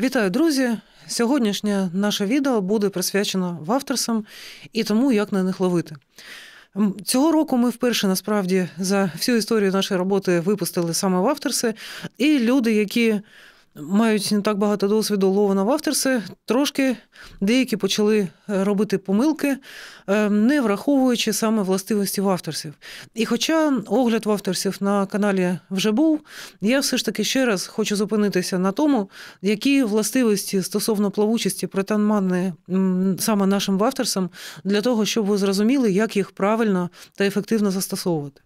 Вітаю, друзі! Сьогоднішнє наше відео буде присвячено вавтерсам і тому, як на них ловити. Цього року ми вперше насправді за всю історію нашої роботи випустили саме вавтерси і люди, які мають не так багато досвіду Лована Вафтерси, трошки деякі почали е, робити помилки, е, не враховуючи саме властивості Вафтерсів. І хоча огляд Вафтерсів на каналі вже був, я все ж таки ще раз хочу зупинитися на тому, які властивості стосовно плавучості притаманні саме нашим Вафтерсам, для того, щоб ви зрозуміли, як їх правильно та ефективно застосовувати.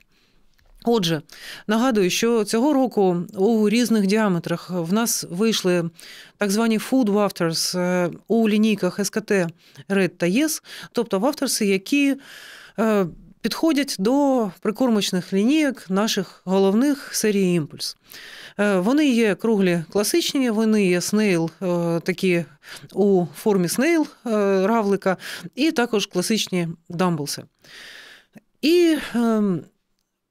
Отже, нагадую, що цього року у різних діаметрах в нас вийшли так звані food Wafters е, у лінійках СКТ Red та ЄС, тобто вафтерси, які е, підходять до прикормочних лінійок наших головних серії імпульс. Е, вони є круглі класичні, вони є снейл, такі у формі снейл равлика, і також класичні дамблси. І ем,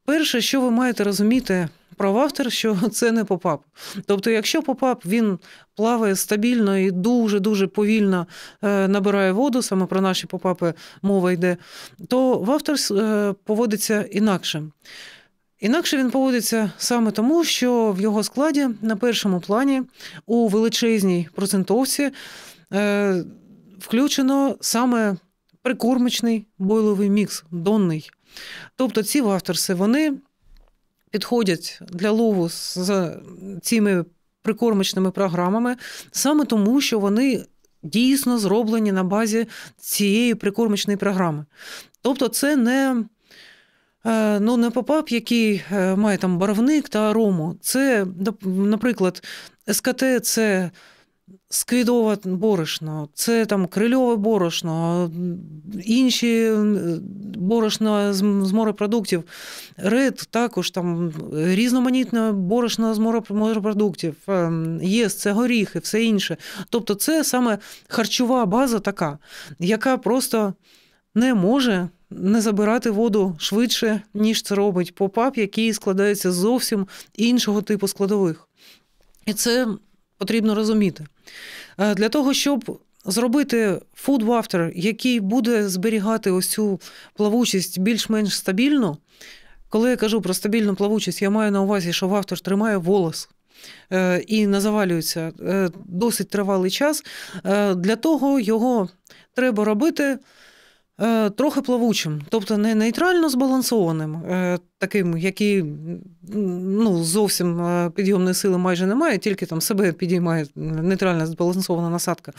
Перше, що ви маєте розуміти про автор, що це не попап. Тобто, якщо попап він плаває стабільно і дуже-дуже повільно е, набирає воду, саме про наші попапи мова йде, то вавтор е, поводиться інакше. Інакше він поводиться саме тому, що в його складі на першому плані у величезній процентовці е, включено саме прикормичний бойловий мікс, донний. Тобто ці вавторси вони підходять для лову з цими прикормочними програмами, саме тому, що вони дійсно зроблені на базі цієї прикормочної програми. Тобто, це не е, Ну, не попап, який е, має там барвник та арому. Це, наприклад, СКТ це Скидова борошно, це там крильове борошно, інші борошно з морепродуктів, ред також там різноманітне борошно з морепродуктів, ем, єс, це горіхи, все інше. Тобто, це саме харчова база така, яка просто не може. Не забирати воду швидше, ніж це робить попап, який складається з зовсім іншого типу складових. І це потрібно розуміти. Е, для того, щоб зробити food water, який буде зберігати ось цю плавучість більш-менш стабільно, коли я кажу про стабільну плавучість, я маю на увазі, що вафтер тримає волос. Е, і не завалюється е, досить тривалий час. Для того його треба робити Е, трохи плавучим, тобто не нейтрально збалансованим, е, таким, який ну, зовсім е, підйомної сили майже немає, тільки там себе підіймає нейтральна збалансована насадка.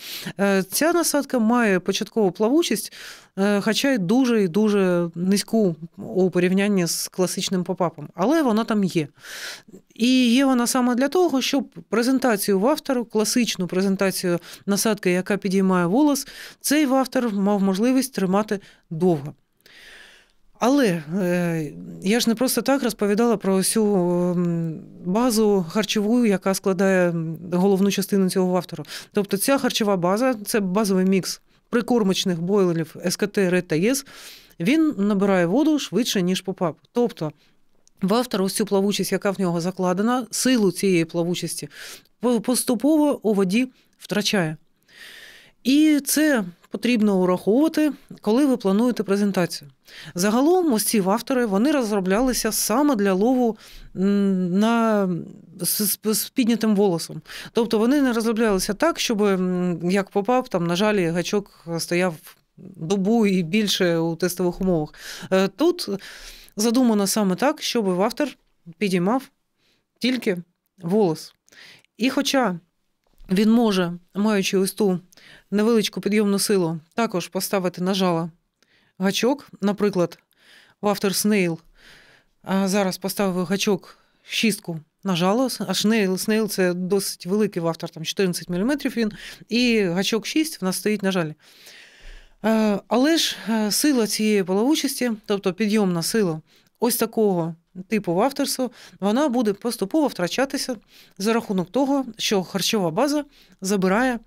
Ця насадка має початкову плавучість, хоча й дуже і дуже низьку у порівнянні з класичним попапом, але вона там є. І є вона саме для того, щоб презентацію в автору, класичну презентацію насадки, яка підіймає волос, цей автор мав можливість тримати довго. Але е, я ж не просто так розповідала про цю ем, базу харчову, яка складає головну частину цього автора. Тобто ця харчова база це базовий мікс прикормочних бойлерів СКТ, РЕД та ЄС, він набирає воду швидше, ніж попап. Тобто в автора ось цю плавучість, яка в нього закладена, силу цієї плавучості, поступово у воді втрачає. І це потрібно ураховувати, коли ви плануєте презентацію. Загалом, ось ці автори вони розроблялися саме для лову на, з, з піднятим волосом. Тобто вони не розроблялися так, щоб як попав, там, на жаль, гачок стояв добу і більше у тестових умовах. Е, тут задумано саме так, щоб автор підіймав тільки волос. І хоча він може, маючи ось ту невеличку підйомну силу, також поставити на жало гачок, наприклад, в автор Снейл зараз поставив гачок шістку на жало, а Шнейл Снейл це досить великий автор, там 14 мм він, і гачок 6 в нас стоїть на жаль. Е, але ж е, сила цієї половучості, тобто підйомна сила ось такого типу в авторства, вона буде поступово втрачатися за рахунок того, що харчова база забирає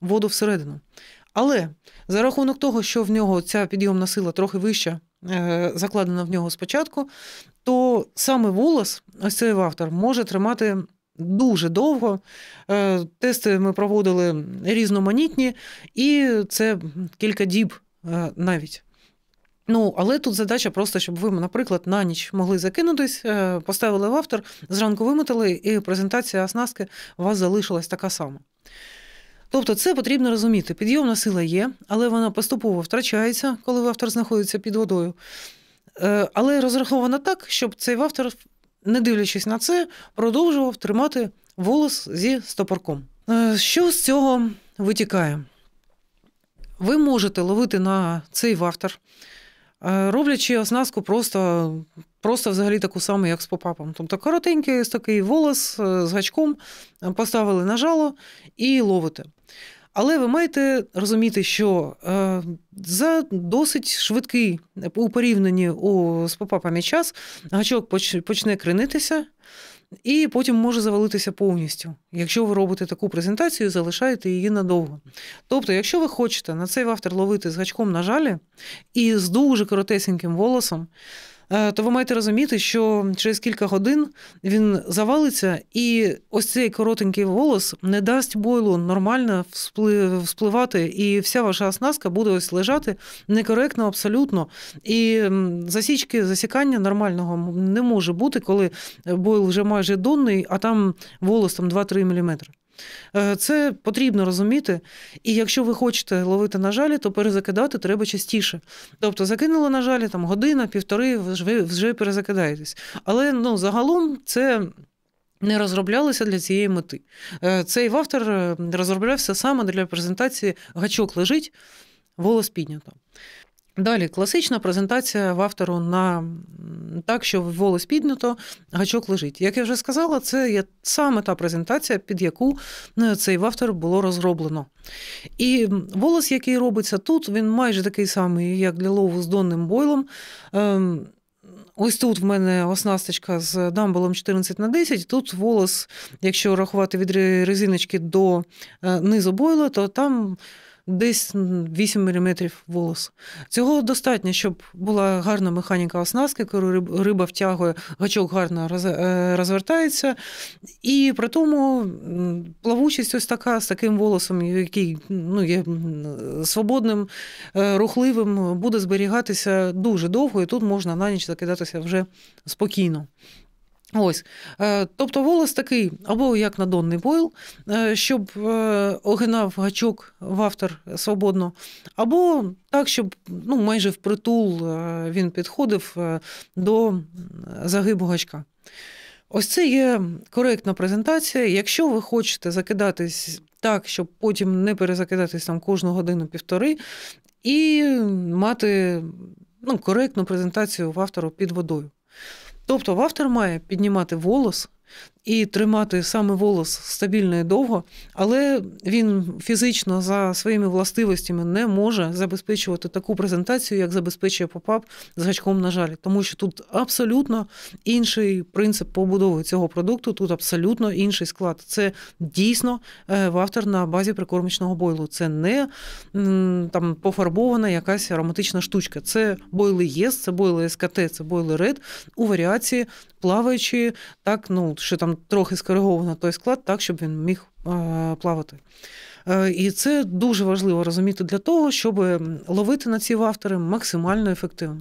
воду всередину. Але за рахунок того, що в нього ця підйомна сила трохи вища, е, закладена в нього спочатку, то саме волос, ось цей автор, може тримати дуже довго. Е, тести ми проводили різноманітні, і це кілька діб е, навіть. Ну, але тут задача просто, щоб ви, наприклад, на ніч могли закинутись, е, поставили в автор, зранку вимотали, і презентація оснастки у вас залишилась така сама. Тобто, це потрібно розуміти. Підйомна сила є, але вона поступово втрачається, коли автор знаходиться під водою. Але розрахована так, щоб цей автор не дивлячись на це, продовжував тримати волос зі стопорком. Е, що з цього витікає? Ви можете ловити на цей вахтар, е, роблячи оснастку просто просто взагалі таку саму, як з попапом. Тобто коротенький такий волос е, з гачком поставили на жало і ловите. Але ви маєте розуміти, що е, за досить швидкий у порівнянні з попапами час гачок почне кринитися. І потім може завалитися повністю, якщо ви робите таку презентацію, залишаєте її надовго. Тобто, якщо ви хочете на цей автор ловити з гачком на жалі і з дуже коротесеньким волосом, Е, то ви маєте розуміти, що через кілька годин він завалиться, і ось цей коротенький волос не дасть бойлу нормально вспливати, і вся ваша оснастка буде ось лежати некоректно абсолютно. І засічки, засікання нормального не може бути, коли бойл вже майже донний, а там волос там 2-3 міліметри. Е, це потрібно розуміти. І якщо ви хочете ловити на жалі, то перезакидати треба частіше. Тобто закинули на жалі там година, півтори, ви вже перезакидаєтесь. Але ну загалом це. Не розроблялися для цієї мети. Е, цей автор е, розроблявся саме для презентації гачок лежить, волос піднято. Далі класична презентація в автору на так, що волос піднято, гачок лежить. Як я вже сказала, це є саме та презентація, під яку е, цей автор було розроблено. І волос, який робиться тут, він майже такий самий, як для лову з Донним Бойлом. Ем, ось тут в мене оснасточка з дамбелом 14 на 10. Тут волос, якщо рахувати від резиночки до е, низу бойла, то там десь 8 мм волос. Цього достатньо, щоб була гарна механіка оснастки, коли риба втягує, гачок гарно е, розвертається. І при тому плавучість ось така з таким волосом, який ну, є свободним, е, рухливим, буде зберігатися дуже довго, і тут можна на ніч закидатися вже спокійно. Ось, е, тобто волос такий, або як на Донний Бойл, е, щоб е, огинав гачок в автор свободно, або так, щоб ну, майже впритул він підходив до загибу гачка. Ось це є коректна презентація. Якщо ви хочете закидатись так, щоб потім не перезакидатись там кожну годину-півтори, і мати ну, коректну презентацію в автору під водою. Тобто в автор має піднімати волос, і тримати саме волос стабільно і довго, але він фізично за своїми властивостями не може забезпечувати таку презентацію, як забезпечує попап з гачком на жаль. тому що тут абсолютно інший принцип побудови цього продукту, тут абсолютно інший склад. Це дійсно е, вафтер на базі прикормочного бойлу. Це не там пофарбована якась ароматична штучка. Це бойли ЄС, це бойли СКТ, це бойли ред у варіації плаваючи, так ну що там трохи скориговано той склад, так щоб він міг е, плавати. Е, і це дуже важливо розуміти для того, щоб ловити на ці автори максимально ефективно.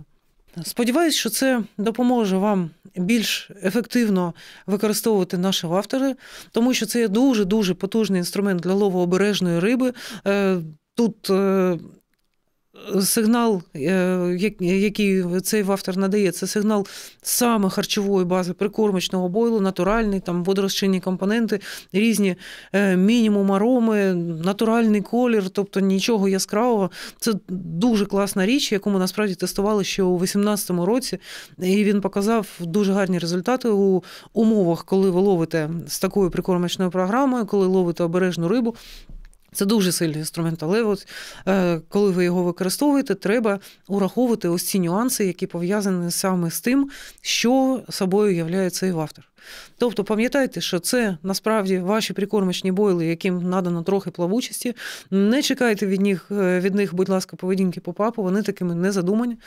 Сподіваюсь, що це допоможе вам більш ефективно використовувати наші вавтори, тому що це є дуже дуже потужний інструмент для лову обережної риби. Е, тут Сигнал, е, який цей автор надає, це сигнал саме харчової бази прикормочного бойлу, натуральний, там водорозчинні компоненти, різні е, мінімум ароми, натуральний колір, тобто нічого яскравого. Це дуже класна річ, яку ми насправді тестували ще у 2018 році, і він показав дуже гарні результати у умовах, коли ви ловите з такою прикормочною програмою, коли ловите обережну рибу. Це дуже сильний інструмент, але от, е, коли ви його використовуєте, треба ураховувати ось ці нюанси, які пов'язані саме з тим, що собою являє цей автор. Тобто пам'ятайте, що це насправді ваші прикормочні бойли, яким надано трохи плавучості. Не чекайте від них, е, від них, будь ласка, поведінки по папу, вони такими не задумані.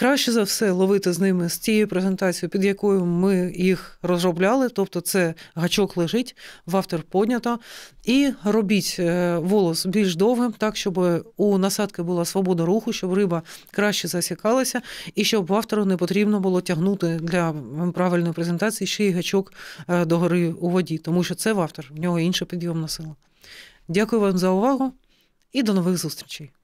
Краще за все ловити з ними з тією презентацією, під якою ми їх розробляли. Тобто, це гачок лежить, вафтер поднято. І робіть е, волос більш довгим, так, щоб у насадки була свобода руху, щоб риба краще засікалася, і щоб вафтеру не потрібно було тягнути для правильної презентації ще й гачок е, догори у воді, тому що це вафтер, в нього інша підйомна сила. Дякую вам за увагу і до нових зустрічей.